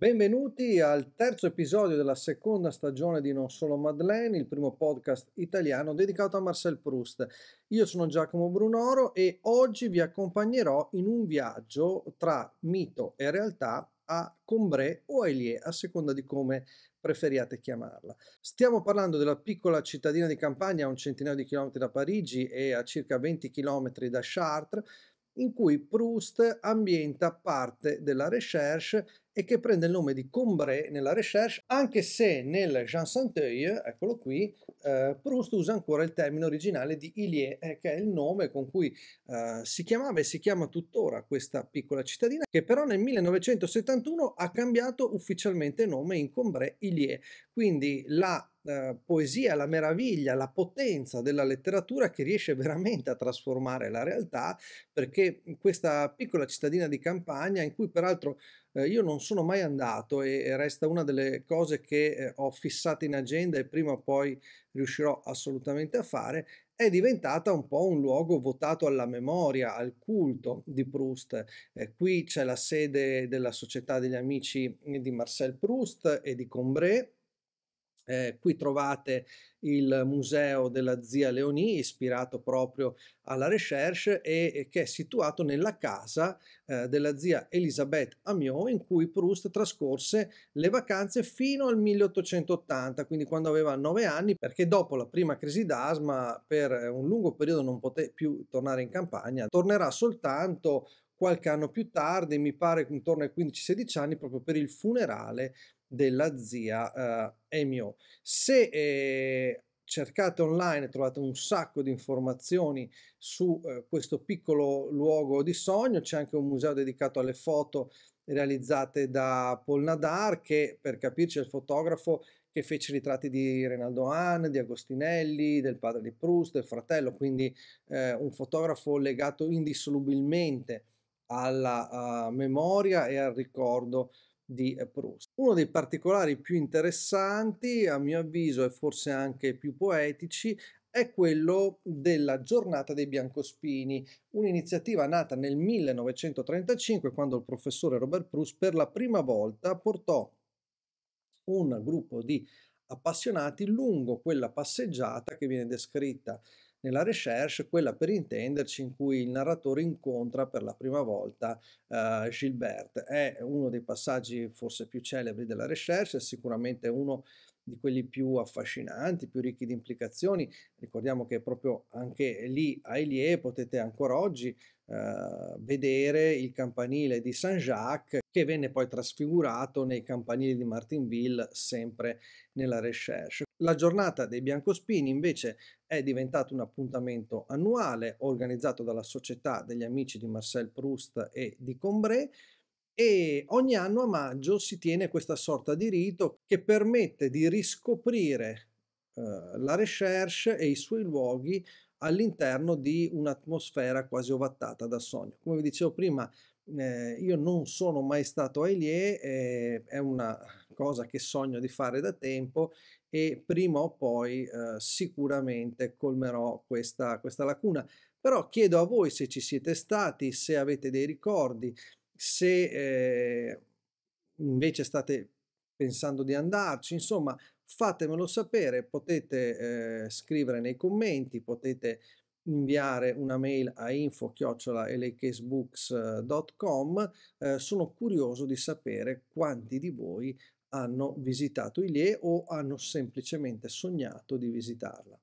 Benvenuti al terzo episodio della seconda stagione di Non Solo Madeleine, il primo podcast italiano dedicato a Marcel Proust. Io sono Giacomo Brunoro e oggi vi accompagnerò in un viaggio tra mito e realtà a Combré o a Elie, a seconda di come preferiate chiamarla. Stiamo parlando della piccola cittadina di campagna a un centinaio di chilometri da Parigi e a circa 20 chilometri da Chartres, in cui Proust ambienta parte della recherche e che prende il nome di Combré nella Recherche, anche se nel Jean Santeuil, eccolo qui, eh, Proust usa ancora il termine originale di Illier, eh, che è il nome con cui eh, si chiamava e si chiama tuttora questa piccola cittadina, che però nel 1971 ha cambiato ufficialmente nome in Combré Illier. Quindi la eh, poesia, la meraviglia, la potenza della letteratura che riesce veramente a trasformare la realtà, perché questa piccola cittadina di campagna, in cui peraltro eh, io non sono mai andato e, e resta una delle cose che eh, ho fissato in agenda e prima o poi riuscirò assolutamente a fare, è diventata un po' un luogo votato alla memoria, al culto di Proust. Eh, qui c'è la sede della Società degli Amici di Marcel Proust e di Combré, eh, qui trovate il museo della zia Leonie, ispirato proprio alla recherche, e, e che è situato nella casa eh, della zia Elisabeth Amiot, in cui Proust trascorse le vacanze fino al 1880, quindi quando aveva 9 anni, perché dopo la prima crisi d'asma, per un lungo periodo non poté più tornare in campagna, tornerà soltanto qualche anno più tardi, mi pare intorno ai 15-16 anni, proprio per il funerale della zia eh, Emio. Se eh, cercate online trovate un sacco di informazioni su eh, questo piccolo luogo di sogno, c'è anche un museo dedicato alle foto realizzate da Paul Nadar che per capirci è il fotografo che fece i ritratti di Renaldo Hahn, di Agostinelli, del padre di Proust, del fratello, quindi eh, un fotografo legato indissolubilmente alla uh, memoria e al ricordo di ehm, Proust. Uno dei particolari più interessanti, a mio avviso, e forse anche più poetici, è quello della giornata dei biancospini, un'iniziativa nata nel 1935 quando il professore Robert Proust per la prima volta portò un gruppo di appassionati lungo quella passeggiata che viene descritta nella recherche, quella per intenderci in cui il narratore incontra per la prima volta eh, Gilbert. È uno dei passaggi forse più celebri della recherche, è sicuramente uno di quelli più affascinanti, più ricchi di implicazioni. Ricordiamo che proprio anche lì a Elie potete ancora oggi eh, vedere il campanile di Saint-Jacques che venne poi trasfigurato nei campanili di Martinville, sempre nella Recherche. La giornata dei Biancospini invece è diventata un appuntamento annuale organizzato dalla Società degli Amici di Marcel Proust e di Combré e ogni anno a maggio si tiene questa sorta di rito che permette di riscoprire eh, la recherche e i suoi luoghi all'interno di un'atmosfera quasi ovattata da sogno. Come vi dicevo prima, eh, io non sono mai stato a Elie, eh, è una cosa che sogno di fare da tempo e prima o poi eh, sicuramente colmerò questa, questa lacuna. Però chiedo a voi se ci siete stati, se avete dei ricordi, se eh, invece state pensando di andarci, insomma fatemelo sapere, potete eh, scrivere nei commenti, potete inviare una mail a info-lakesbooks.com. Eh, sono curioso di sapere quanti di voi hanno visitato Ilie o hanno semplicemente sognato di visitarla.